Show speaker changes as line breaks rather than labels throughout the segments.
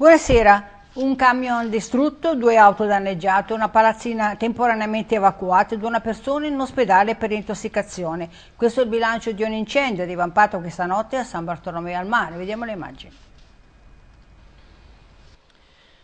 Buonasera, un camion distrutto, due auto danneggiate, una palazzina temporaneamente evacuata ed una persona in ospedale per intossicazione. Questo è il bilancio di un incendio divampato questa notte a San Bartolomeo al Mare. Vediamo le immagini.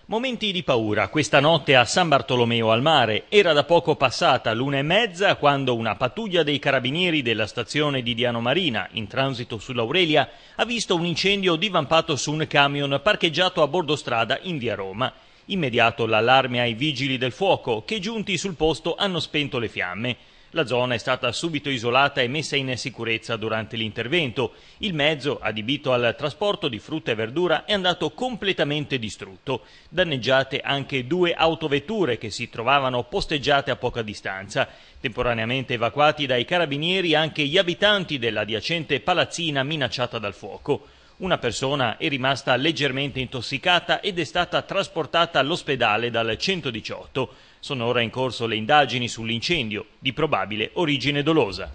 Momenti di paura questa notte a San Bartolomeo al mare. Era da poco passata l'una e mezza quando una pattuglia dei carabinieri della stazione di Diano Marina, in transito sull'Aurelia, ha visto un incendio divampato su un camion parcheggiato a bordo strada in via Roma. Immediato l'allarme ai vigili del fuoco che giunti sul posto hanno spento le fiamme. La zona è stata subito isolata e messa in sicurezza durante l'intervento. Il mezzo, adibito al trasporto di frutta e verdura, è andato completamente distrutto. Danneggiate anche due autovetture che si trovavano posteggiate a poca distanza. Temporaneamente evacuati dai carabinieri anche gli abitanti dell'adiacente palazzina minacciata dal fuoco. Una persona è rimasta leggermente intossicata ed è stata trasportata all'ospedale dal 118. Sono ora in corso le indagini sull'incendio, di probabile origine dolosa.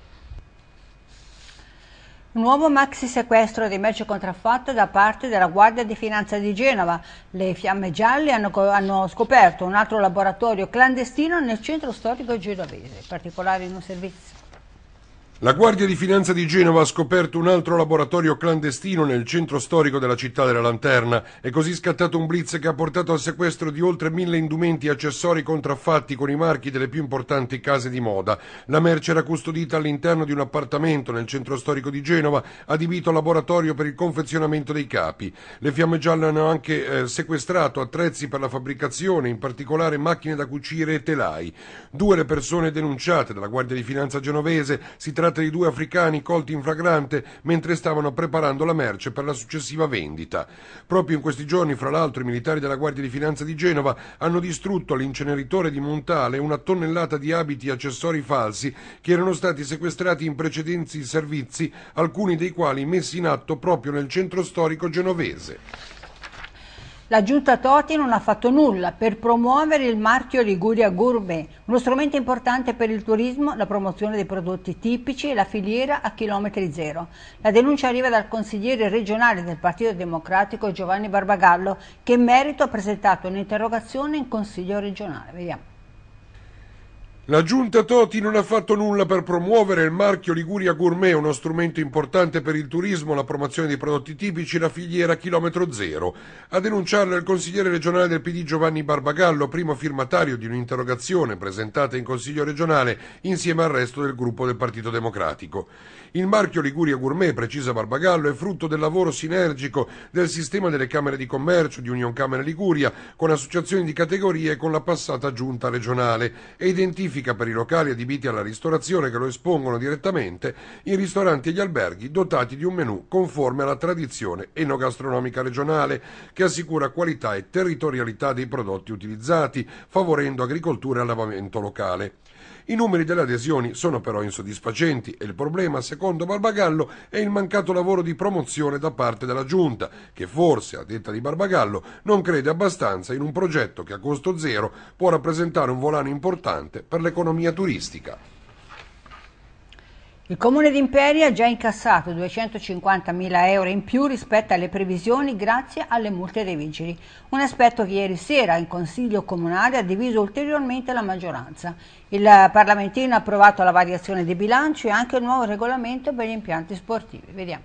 Nuovo maxi sequestro di merce contraffatta da parte della Guardia di Finanza di Genova. Le fiamme gialle hanno, hanno, scoperto un altro laboratorio clandestino nel centro storico genovese. in particolare in un servizio.
La Guardia di Finanza di Genova ha scoperto un altro laboratorio clandestino nel centro storico della città della Lanterna. È così scattato un blitz che ha portato al sequestro di oltre mille indumenti e accessori contraffatti con i marchi delle più importanti case di moda. La merce era custodita all'interno di un appartamento nel centro storico di Genova, adibito a laboratorio per il confezionamento dei capi. Le fiamme gialle hanno anche eh, sequestrato attrezzi per la fabbricazione, in particolare macchine da cucire e telai. Due le persone denunciate dalla Guardia di Finanza genovese si tratta tratta di due africani colti in flagrante mentre stavano preparando la merce per la successiva vendita. Proprio in questi giorni, fra l'altro, i militari della Guardia di Finanza di Genova hanno distrutto all'inceneritore di Montale una tonnellata di abiti e accessori falsi che erano stati sequestrati in precedenti servizi, alcuni dei quali messi in atto proprio nel centro storico genovese.
La giunta Toti non ha fatto nulla per promuovere il marchio Liguria Gourmet, uno strumento importante per il turismo, la promozione dei prodotti tipici e la filiera a chilometri zero. La denuncia arriva dal consigliere regionale del Partito Democratico Giovanni Barbagallo, che in merito ha presentato un'interrogazione in Consiglio regionale. Vediamo.
La giunta Toti non ha fatto nulla per promuovere il marchio Liguria Gourmet, uno strumento importante per il turismo, la promozione dei prodotti tipici, la filiera chilometro zero. A denunciarlo è il consigliere regionale del PD Giovanni Barbagallo, primo firmatario di un'interrogazione presentata in consiglio regionale insieme al resto del gruppo del Partito Democratico. Il marchio Liguria Gourmet, precisa Barbagallo, è frutto del lavoro sinergico del sistema delle Camere di Commercio di Union Camera Liguria con associazioni di categorie e con la passata giunta regionale e identifica specifica per i locali adibiti alla ristorazione che lo espongono direttamente in ristoranti e gli alberghi dotati di un menù conforme alla tradizione enogastronomica regionale che assicura qualità e territorialità dei prodotti utilizzati, favorendo agricoltura e allevamento locale. I numeri delle adesioni sono però insoddisfacenti e il problema, secondo Barbagallo, è il mancato lavoro di promozione da parte della Giunta, che forse, a detta di Barbagallo, non crede abbastanza in un progetto che a costo zero può rappresentare un volano importante per l'economia turistica.
Il comune di Imperia ha già incassato 250.000 euro in più rispetto alle previsioni grazie alle multe dei vigili, un aspetto che ieri sera in Consiglio Comunale ha diviso ulteriormente la maggioranza. Il parlamentino ha approvato la variazione di bilancio e anche il nuovo regolamento per gli impianti sportivi. Vediamo.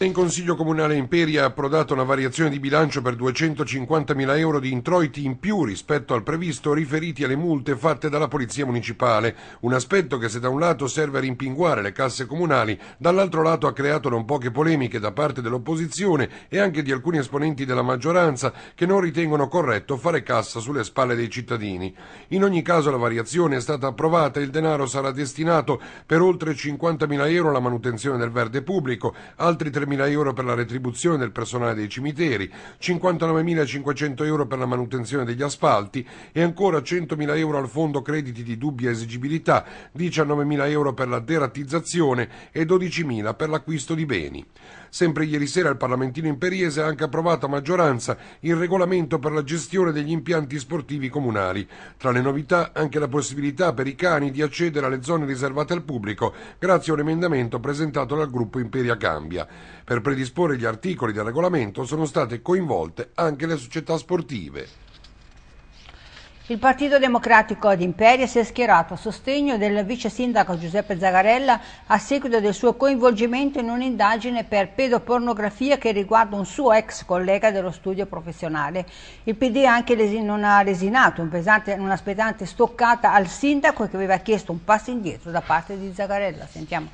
In Consiglio Comunale Imperia ha approdato una variazione di bilancio per 250.000 euro di introiti in più rispetto al previsto riferiti alle multe fatte dalla Polizia Municipale, un aspetto che se da un lato serve a rimpinguare le casse comunali, dall'altro lato ha creato non poche polemiche da parte dell'opposizione e anche di alcuni esponenti della maggioranza che non ritengono corretto fare cassa sulle spalle dei cittadini. In ogni caso la variazione è stata approvata e il denaro sarà destinato per oltre 50.000 euro alla manutenzione del verde pubblico, altri 3 50.000 euro per la retribuzione del personale dei cimiteri, 59.500 euro per la manutenzione degli asfalti e ancora 100.000 euro al fondo crediti di dubbia esigibilità, 19.000 euro per la deratizzazione e 12.000 per l'acquisto di beni. Sempre ieri sera il Parlamentino Imperiese ha anche approvato a maggioranza il regolamento per la gestione degli impianti sportivi comunali. Tra le novità anche la possibilità per i cani di accedere alle zone riservate al pubblico grazie a un emendamento presentato dal gruppo Imperia Cambia. Per predisporre gli articoli del regolamento sono state coinvolte anche le società sportive.
Il Partito Democratico ad Imperia si è schierato a sostegno del vice sindaco Giuseppe Zagarella a seguito del suo coinvolgimento in un'indagine per pedopornografia che riguarda un suo ex collega dello studio professionale. Il PD anche non ha resinato un stoccata al sindaco che aveva chiesto un passo indietro da parte di Zagarella. Sentiamo.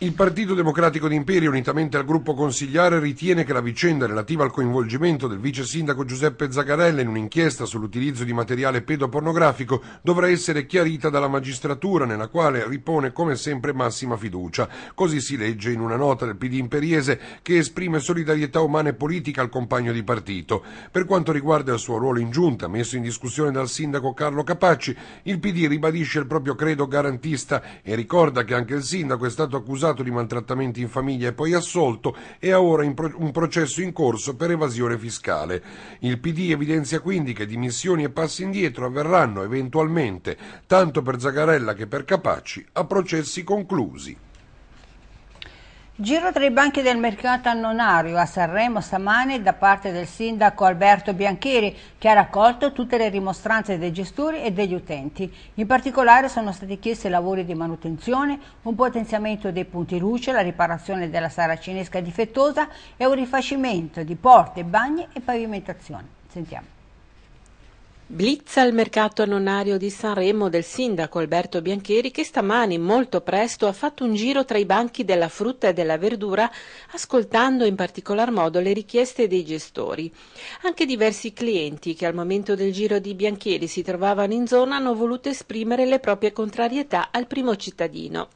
Il Partito Democratico d'Imperia, unitamente al gruppo consigliare, ritiene che la vicenda relativa al coinvolgimento del vice sindaco Giuseppe Zagarella in un'inchiesta sull'utilizzo di materiale pedopornografico dovrà essere chiarita dalla magistratura, nella quale ripone come sempre massima fiducia. Così si legge in una nota del PD imperiese che esprime solidarietà umana e politica al compagno di partito. Per quanto riguarda il suo ruolo in giunta, messo in discussione dal sindaco Carlo Capacci, il PD ribadisce il proprio credo garantista e ricorda che anche il sindaco è stato accusato accusato di maltrattamenti in famiglia e poi assolto, è ora pro- un processo in corso per evasione fiscale. Il PD evidenzia quindi che dimissioni e passi indietro avverranno eventualmente, tanto per Zagarella che per Capacci, a processi conclusi.
Giro tra i banchi del mercato annonario a Sanremo stamane da parte del sindaco Alberto Biancheri che ha raccolto tutte le rimostranze dei gestori e degli utenti. In particolare sono stati chiesti lavori di manutenzione, un potenziamento dei punti luce, la riparazione della sala cinesca difettosa e un rifacimento di porte, bagni e pavimentazione. Sentiamo. Blitz al mercato annonario di Sanremo
del sindaco Alberto Biancheri che stamani molto presto ha fatto un giro tra i banchi della frutta e della verdura ascoltando in particolar modo le richieste dei gestori. Anche diversi clienti che al momento del giro di Biancheri si trovavano in zona hanno voluto esprimere le proprie contrarietà al primo cittadino.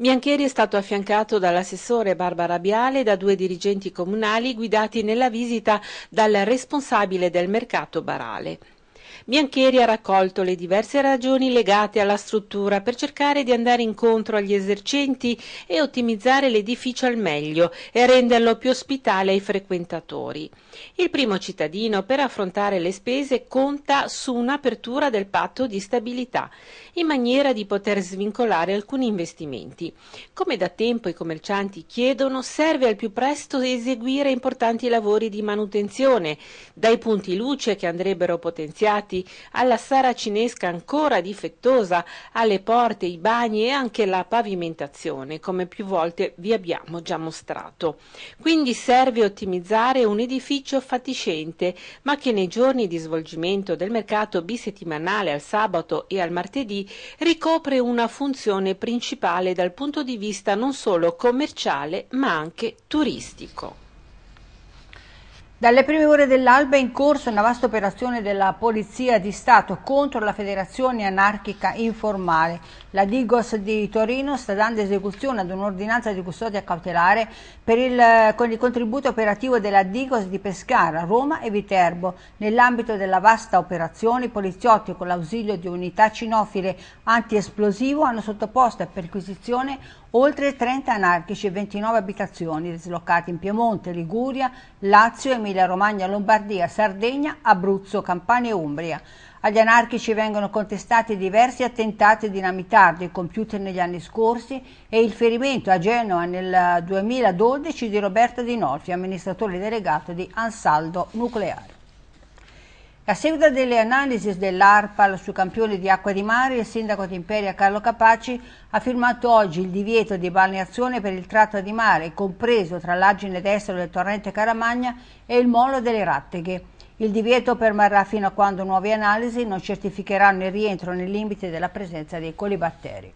Biancheri è stato affiancato dall'assessore Barbara Biale e da due dirigenti comunali guidati nella visita dal responsabile del mercato Barale. Biancheri ha raccolto le diverse ragioni legate alla struttura per cercare di andare incontro agli esercenti e ottimizzare l'edificio al meglio e renderlo più ospitale ai frequentatori. Il primo cittadino per affrontare le spese conta su un'apertura del patto di stabilità, in maniera di poter svincolare alcuni investimenti. Come da tempo i commercianti chiedono, serve al più presto eseguire importanti lavori di manutenzione, dai punti luce che andrebbero potenziati parchi alla saracinesca ancora difettosa alle porte i bagni e anche la pavimentazione come più volte vi abbiamo già mostrato quindi serve ottimizzare un edificio fatiscente ma che nei giorni di svolgimento del mercato bisettimanale al sabato e al martedì ricopre una funzione principale dal punto di vista non solo commerciale ma anche turistico
dalle prime ore dell'alba è in corso una vasta operazione della Polizia di Stato contro la Federazione Anarchica Informale. La Digos di Torino sta dando esecuzione ad un'ordinanza di custodia cautelare il, con il contributo operativo della Digos di Pescara, Roma e Viterbo. Nell'ambito della vasta operazione i poliziotti con l'ausilio di unità cinofile antiesplosivo hanno sottoposto a perquisizione oltre 30 anarchici e 29 abitazioni dislocate in Piemonte, Liguria, Lazio, Emilia-Romagna, Lombardia, Sardegna, Abruzzo, Campania e Umbria. Agli anarchici vengono contestati diversi attentati dinamitardi compiuti negli anni scorsi e il ferimento a Genova nel 2012 di Roberto Di Norfi, amministratore delegato di Ansaldo Nucleare. A seguito delle analisi dell'ARPAL sui campioni di acqua di mare, il sindaco di Imperia Carlo Capaci ha firmato oggi il divieto di balneazione per il tratto di mare, compreso tra l'argine destro del torrente Caramagna e il molo delle Ratteghe. Il divieto permarrà fino a quando nuove analisi non certificheranno il rientro nei limiti della presenza dei colibatteri.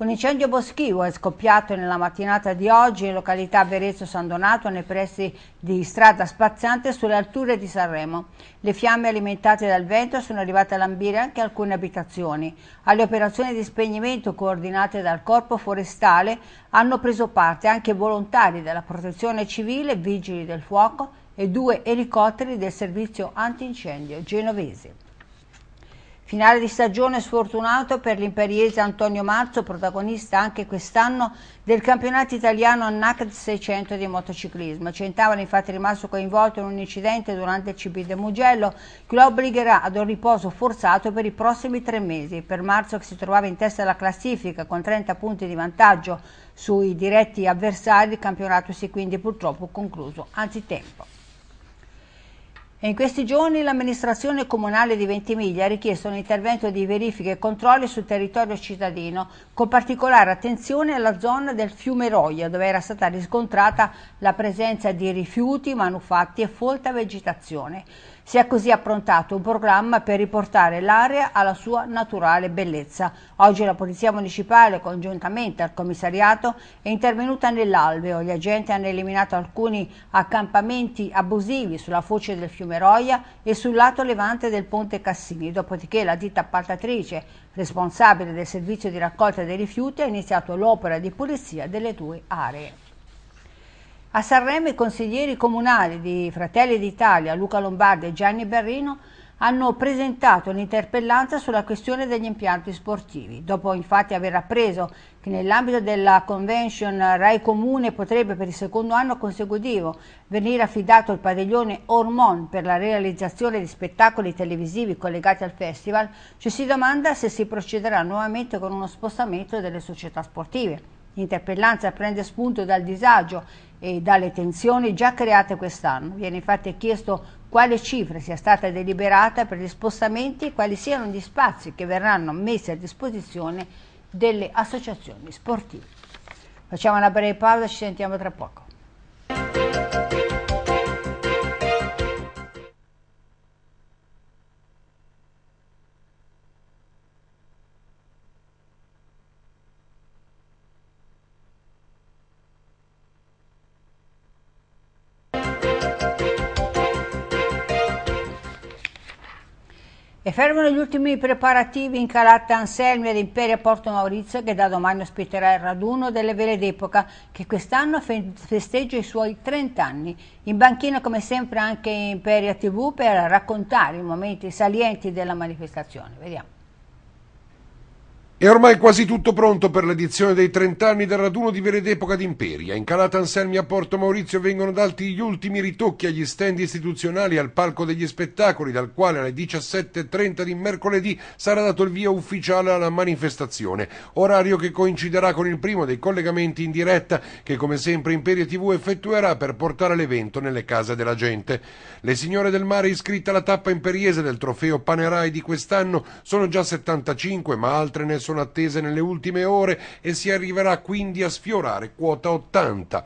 Un incendio boschivo è scoppiato nella mattinata di oggi in località Verezzo San Donato nei pressi di strada spaziante sulle alture di Sanremo. Le fiamme alimentate dal vento sono arrivate a lambire anche alcune abitazioni. Alle operazioni di spegnimento coordinate dal Corpo Forestale hanno preso parte anche volontari della Protezione Civile, Vigili del Fuoco e due elicotteri del Servizio Antincendio Genovese. Finale di stagione sfortunato per l'imperiese Antonio Marzo, protagonista anche quest'anno del campionato italiano NACD 600 di motociclismo. Centavano infatti rimasto coinvolto in un incidente durante il CB del Mugello che lo obbligherà ad un riposo forzato per i prossimi tre mesi. Per Marzo che si trovava in testa alla classifica con 30 punti di vantaggio sui diretti avversari, il campionato si è quindi purtroppo concluso anzitempo. In questi giorni l'amministrazione comunale di Ventimiglia ha richiesto un intervento di verifiche e controlli sul territorio cittadino, con particolare attenzione alla zona del fiume Roia, dove era stata riscontrata la presenza di rifiuti, manufatti e folta vegetazione. Si è così approntato un programma per riportare l'area alla sua naturale bellezza. Oggi la Polizia Municipale, congiuntamente al commissariato, è intervenuta nell'alveo. Gli agenti hanno eliminato alcuni accampamenti abusivi sulla foce del fiume Roia e sul lato levante del ponte Cassini, dopodiché la ditta appaltatrice, responsabile del servizio di raccolta dei rifiuti, ha iniziato l'opera di pulizia delle due aree. A Sanremo i consiglieri comunali di Fratelli d'Italia, Luca Lombardi e Gianni Berrino, hanno presentato un'interpellanza sulla questione degli impianti sportivi. Dopo infatti aver appreso che nell'ambito della convention Rai Comune potrebbe per il secondo anno consecutivo venire affidato il padiglione Ormon per la realizzazione di spettacoli televisivi collegati al festival, ci si domanda se si procederà nuovamente con uno spostamento delle società sportive. L'interpellanza prende spunto dal disagio e dalle tensioni già create quest'anno. Viene infatti chiesto quale cifra sia stata deliberata per gli spostamenti e quali siano gli spazi che verranno messi a disposizione delle associazioni sportive. Facciamo una breve pausa, ci sentiamo tra poco. Fermano gli ultimi preparativi in Calatta Anselmi ad Imperia Porto Maurizio che da domani ospiterà il raduno delle vele d'epoca che quest'anno festeggia i suoi 30 anni. In banchina come sempre anche Imperia TV per raccontare i momenti salienti della manifestazione. Vediamo.
È ormai quasi tutto pronto per l'edizione dei 30 anni del raduno di Vered'Epoca d'Imperia. In Calata Anselmi a Porto Maurizio vengono dati gli ultimi ritocchi agli stand istituzionali al palco degli spettacoli, dal quale alle 17.30 di mercoledì sarà dato il via ufficiale alla manifestazione, orario che coinciderà con il primo dei collegamenti in diretta che come sempre Imperia TV effettuerà per portare l'evento nelle case della gente. Le signore del mare iscritte alla tappa imperiese del trofeo Panerai di quest'anno sono già 75, ma altre ne sono sono attese nelle ultime ore e si arriverà quindi a sfiorare quota 80.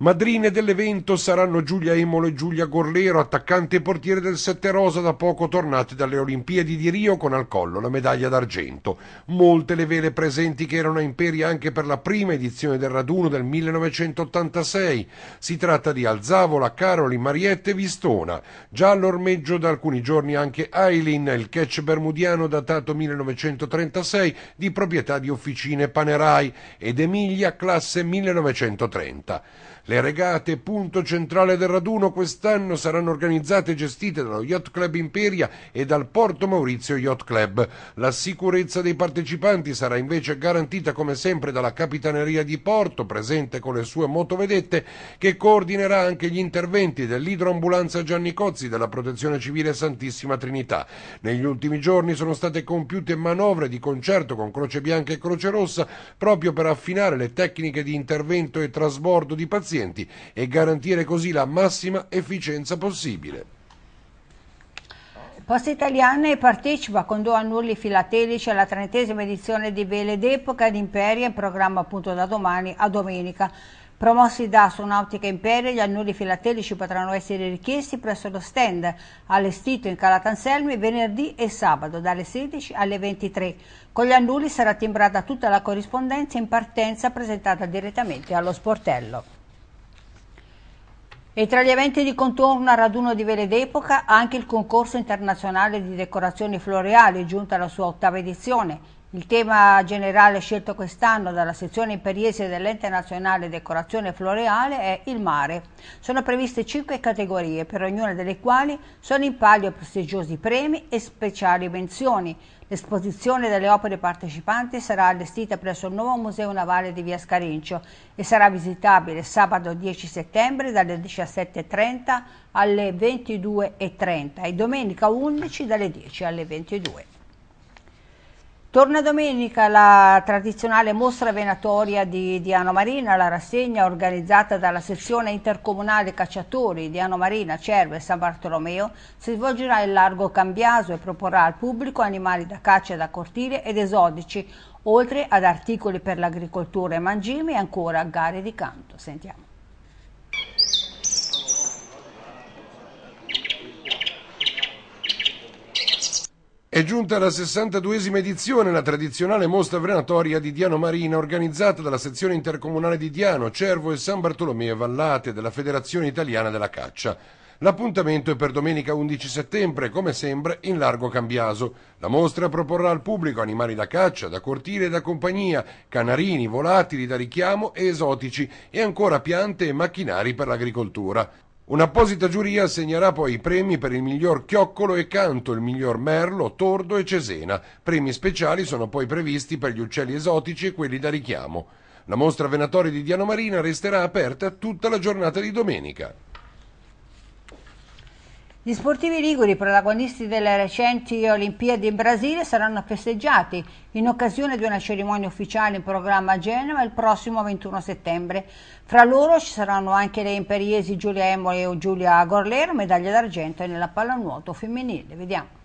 Madrine dell'evento saranno Giulia Emolo e Giulia Gorlero, attaccante e portiere del Sette Rosa da poco tornate dalle Olimpiadi di Rio con al collo la medaglia d'argento. Molte le vele presenti che erano a Imperia anche per la prima edizione del raduno del 1986. Si tratta di Alzavola, Caroli, Mariette e Vistona. Già all'ormeggio da alcuni giorni anche Aileen, il catch bermudiano datato 1936 di proprietà di Officine Panerai ed Emilia classe 1930. Le regate punto centrale del raduno quest'anno saranno organizzate e gestite dallo Yacht Club Imperia e dal Porto Maurizio Yacht Club. La sicurezza dei partecipanti sarà invece garantita come sempre dalla Capitaneria di Porto, presente con le sue motovedette, che coordinerà anche gli interventi dell'idroambulanza Gianni Cozzi della Protezione Civile Santissima Trinità. Negli ultimi giorni sono state compiute manovre di concerto con Croce Bianca e Croce Rossa proprio per affinare le tecniche di intervento e trasbordo di pazienti pazienti e garantire così la massima efficienza possibile.
Poste Italiane partecipa con due annulli filatelici alla trentesima edizione di Vele d'Epoca ed Imperia in programma appunto da domani a domenica. Promossi da Astronautica Imperia, gli annulli filatelici potranno essere richiesti presso lo stand allestito in Calatanselmi venerdì e sabato dalle 16 alle 23. Con gli annulli sarà timbrata tutta la corrispondenza in partenza presentata direttamente allo sportello. E tra gli eventi di contorno al raduno di vele d'epoca anche il concorso internazionale di decorazioni floreali, giunto alla sua ottava edizione, il tema generale scelto quest'anno dalla sezione imperiese dell'Ente Nazionale Decorazione Floreale è il mare. Sono previste cinque categorie, per ognuna delle quali sono in palio prestigiosi premi e speciali menzioni. L'esposizione delle opere partecipanti sarà allestita presso il nuovo Museo Navale di Via Scarincio e sarà visitabile sabato 10 settembre dalle 17.30 alle 22.30 e domenica 11 dalle 10 alle 22. Torna domenica la tradizionale mostra venatoria di, Diano Marina, la rassegna organizzata dalla sezione intercomunale cacciatori di Ano Marina, Cervo e San Bartolomeo, si svolgerà in largo Cambiaso e proporrà al pubblico animali da caccia da cortile ed esodici, oltre ad articoli per l'agricoltura e mangimi e ancora gare di canto. Sentiamo.
È giunta la 62esima edizione la tradizionale mostra venatoria di Diano Marina organizzata dalla sezione intercomunale di Diano, Cervo e San Bartolomeo Vallate della Federazione Italiana della Caccia. L'appuntamento è per domenica 11 settembre, come sempre, in largo Cambiaso. La mostra proporrà al pubblico animali da caccia, da cortile e da compagnia, canarini, volatili da richiamo e esotici e ancora piante e macchinari per l'agricoltura. Un'apposita giuria assegnerà poi i premi per il miglior chioccolo e canto, il miglior merlo, tordo e cesena. Premi speciali sono poi previsti per gli uccelli esotici e quelli da richiamo. La mostra venatoria di Diano Marina resterà aperta tutta la giornata di domenica.
Gli sportivi liguri, protagonisti delle recenti Olimpiadi in Brasile, saranno festeggiati in occasione di una cerimonia ufficiale in programma a Genova il prossimo 21 settembre. Fra loro ci saranno anche le imperiesi Giulia Emoli e Giulia Gorlero, medaglia d'argento nella pallanuoto femminile. Vediamo.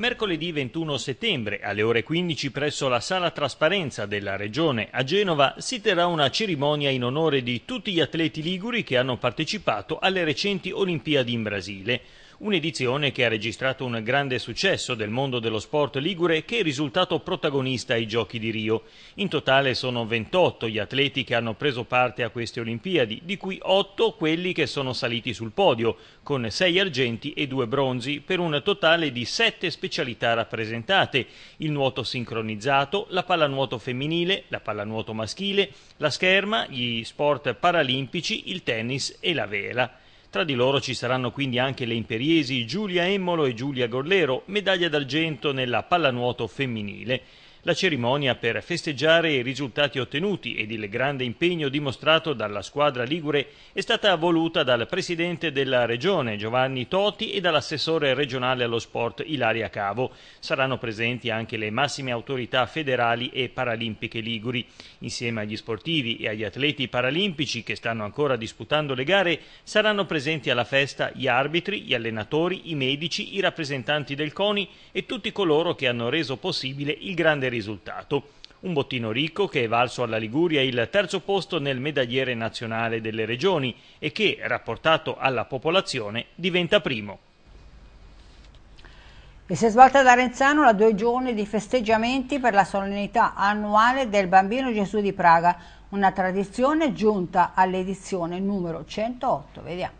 Mercoledì 21 settembre alle ore 15 presso la Sala Trasparenza della Regione a Genova si terrà una cerimonia in onore di tutti gli atleti liguri che hanno partecipato alle recenti Olimpiadi in Brasile. Un'edizione che ha registrato un grande successo del mondo dello sport ligure che è risultato protagonista ai Giochi di Rio. In totale sono 28 gli atleti che hanno preso parte a queste Olimpiadi, di cui 8 quelli che sono saliti sul podio, con 6 argenti e 2 bronzi, per un totale di 7 specialità rappresentate, il nuoto sincronizzato, la pallanuoto femminile, la pallanuoto maschile, la scherma, gli sport paralimpici, il tennis e la vela. Tra di loro ci saranno quindi anche le imperiesi Giulia Emmolo e Giulia Gollero, medaglia d'argento nella pallanuoto femminile, la cerimonia per festeggiare i risultati ottenuti ed il grande impegno dimostrato dalla squadra ligure è stata voluta dal presidente della regione Giovanni Toti e dall'assessore regionale allo sport Ilaria Cavo. Saranno presenti anche le massime autorità federali e paralimpiche liguri. Insieme agli sportivi e agli atleti paralimpici che stanno ancora disputando le gare saranno presenti alla festa gli arbitri, gli allenatori, i medici, i rappresentanti del CONI e tutti coloro che hanno reso possibile il grande risultato. Un bottino ricco che è valso alla Liguria il terzo posto nel medagliere nazionale delle regioni e che, rapportato alla popolazione, diventa primo.
E si è svolta da Renzano la due giorni di festeggiamenti per la solennità annuale del Bambino Gesù di Praga, una tradizione giunta all'edizione numero 108. Vediamo.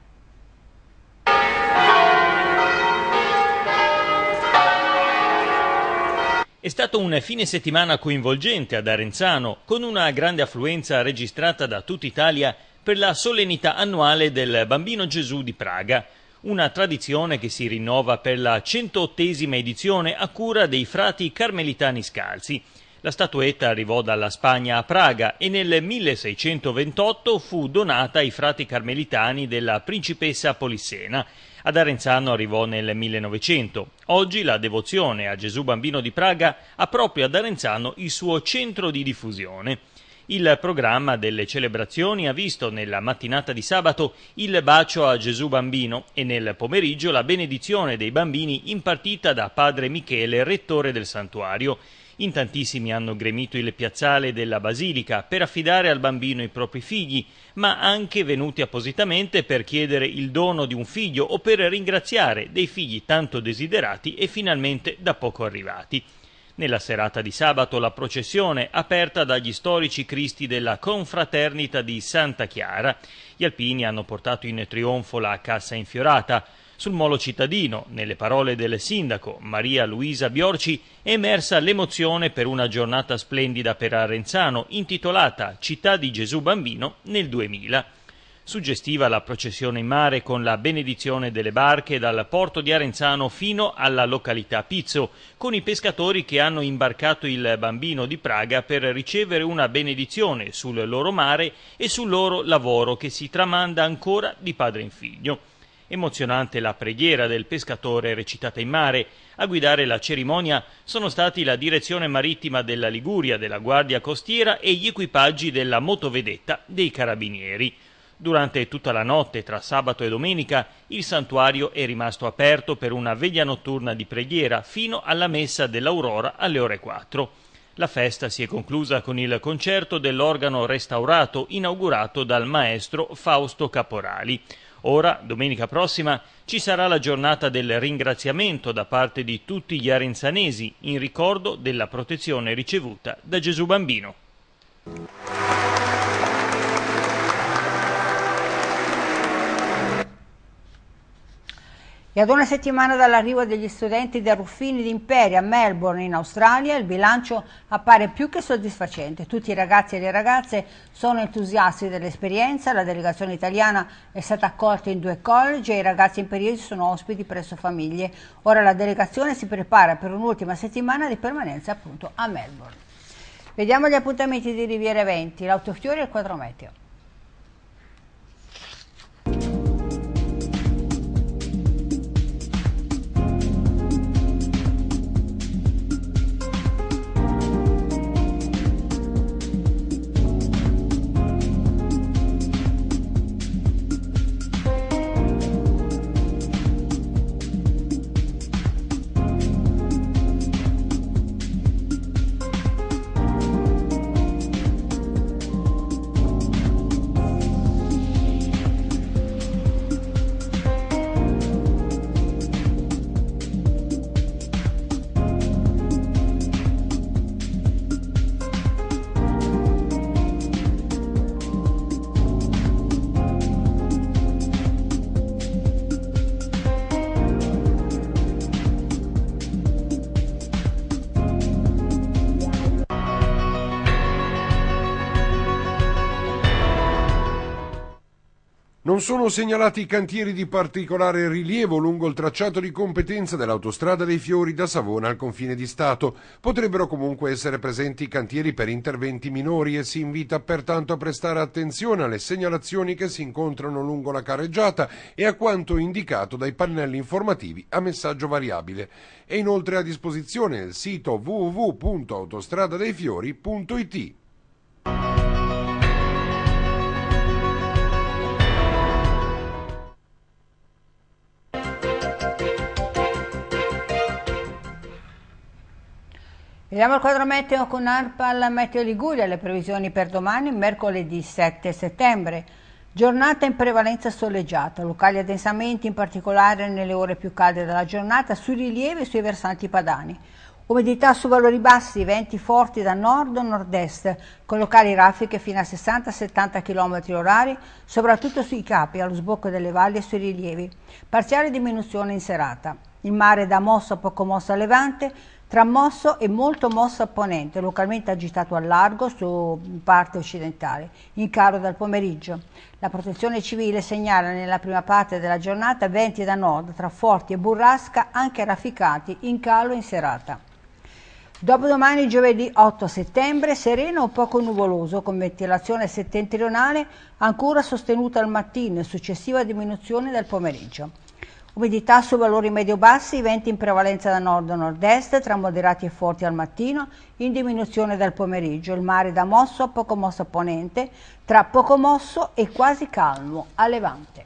È stato un fine settimana coinvolgente ad Arenzano, con una grande affluenza registrata da tutta Italia per la solennità annuale del Bambino Gesù di Praga, una tradizione che si rinnova per la 108esima edizione a cura dei frati carmelitani scalzi. La statuetta arrivò dalla Spagna a Praga e nel 1628 fu donata ai frati carmelitani della principessa Polissena, ad Arenzano arrivò nel 1900. Oggi la devozione a Gesù Bambino di Praga ha proprio ad Arenzano il suo centro di diffusione. Il programma delle celebrazioni ha visto nella mattinata di sabato il bacio a Gesù Bambino e nel pomeriggio la benedizione dei bambini impartita da padre Michele, rettore del santuario, in tantissimi hanno gremito il piazzale della basilica per affidare al bambino i propri figli, ma anche venuti appositamente per chiedere il dono di un figlio o per ringraziare dei figli tanto desiderati e finalmente da poco arrivati. Nella serata di sabato la processione, aperta dagli storici cristi della confraternita di Santa Chiara, gli alpini hanno portato in trionfo la cassa infiorata, sul molo cittadino, nelle parole del sindaco Maria Luisa Biorci, è emersa l'emozione per una giornata splendida per Arenzano intitolata Città di Gesù Bambino nel 2000. Suggestiva la processione in mare con la benedizione delle barche dal porto di Arenzano fino alla località Pizzo, con i pescatori che hanno imbarcato il bambino di Praga per ricevere una benedizione sul loro mare e sul loro lavoro che si tramanda ancora di padre in figlio. Emozionante la preghiera del pescatore recitata in mare. A guidare la cerimonia sono stati la direzione marittima della Liguria, della Guardia Costiera e gli equipaggi della motovedetta dei Carabinieri. Durante tutta la notte, tra sabato e domenica, il santuario è rimasto aperto per una veglia notturna di preghiera fino alla messa dell'aurora alle ore 4. La festa si è conclusa con il concerto dell'organo restaurato inaugurato dal maestro Fausto Caporali. Ora, domenica prossima, ci sarà la giornata del ringraziamento da parte di tutti gli arenzanesi in ricordo della protezione ricevuta da Gesù Bambino.
E ad una settimana dall'arrivo degli studenti da Ruffini d'Imperia a Melbourne in Australia il bilancio appare più che soddisfacente. Tutti i ragazzi e le ragazze sono entusiasti dell'esperienza, la delegazione italiana è stata accolta in due college e i ragazzi in periodi sono ospiti presso famiglie. Ora la delegazione si prepara per un'ultima settimana di permanenza appunto a Melbourne. Vediamo gli appuntamenti di Riviera Eventi, l'autofiori e il quadrometeo.
Non sono segnalati cantieri di particolare rilievo lungo il tracciato di competenza dell'autostrada dei Fiori da Savona al confine di Stato. Potrebbero comunque essere presenti cantieri per interventi minori e si invita pertanto a prestare attenzione alle segnalazioni che si incontrano lungo la carreggiata e a quanto indicato dai pannelli informativi a messaggio variabile. È inoltre a disposizione il sito www.autostradadeifiori.it.
Vediamo il quadro meteo con ARPAL Meteo Liguria, le previsioni per domani, mercoledì 7 settembre. Giornata in prevalenza soleggiata, locali addensamenti in particolare nelle ore più calde della giornata, sui rilievi e sui versanti padani. Umidità su valori bassi, venti forti da nord o nord-est, con locali raffiche fino a 60-70 km orari, soprattutto sui capi, allo sbocco delle valli e sui rilievi. Parziale diminuzione in serata. Il mare da mossa a poco mossa a levante, Tramosso e molto mosso a ponente, localmente agitato a largo su parte occidentale, in caro dal pomeriggio. La protezione civile segnala nella prima parte della giornata venti da nord, tra forti e burrasca, anche rafficati, in calo in serata. Dopodomani giovedì 8 settembre sereno o poco nuvoloso con ventilazione settentrionale ancora sostenuta al mattino e successiva diminuzione del pomeriggio. Umidità su valori medio-bassi, venti in prevalenza da nord-nord-est, a tra moderati e forti al mattino, in diminuzione dal pomeriggio. Il mare da mosso a poco mosso a ponente, tra poco mosso e quasi calmo a levante.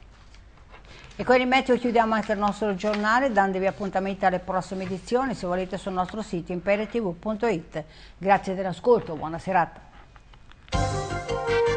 E con il meteo chiudiamo anche il nostro giornale, dandovi appuntamento alle prossime edizioni, se volete sul nostro sito imperetv.it. Grazie dell'ascolto, buona serata.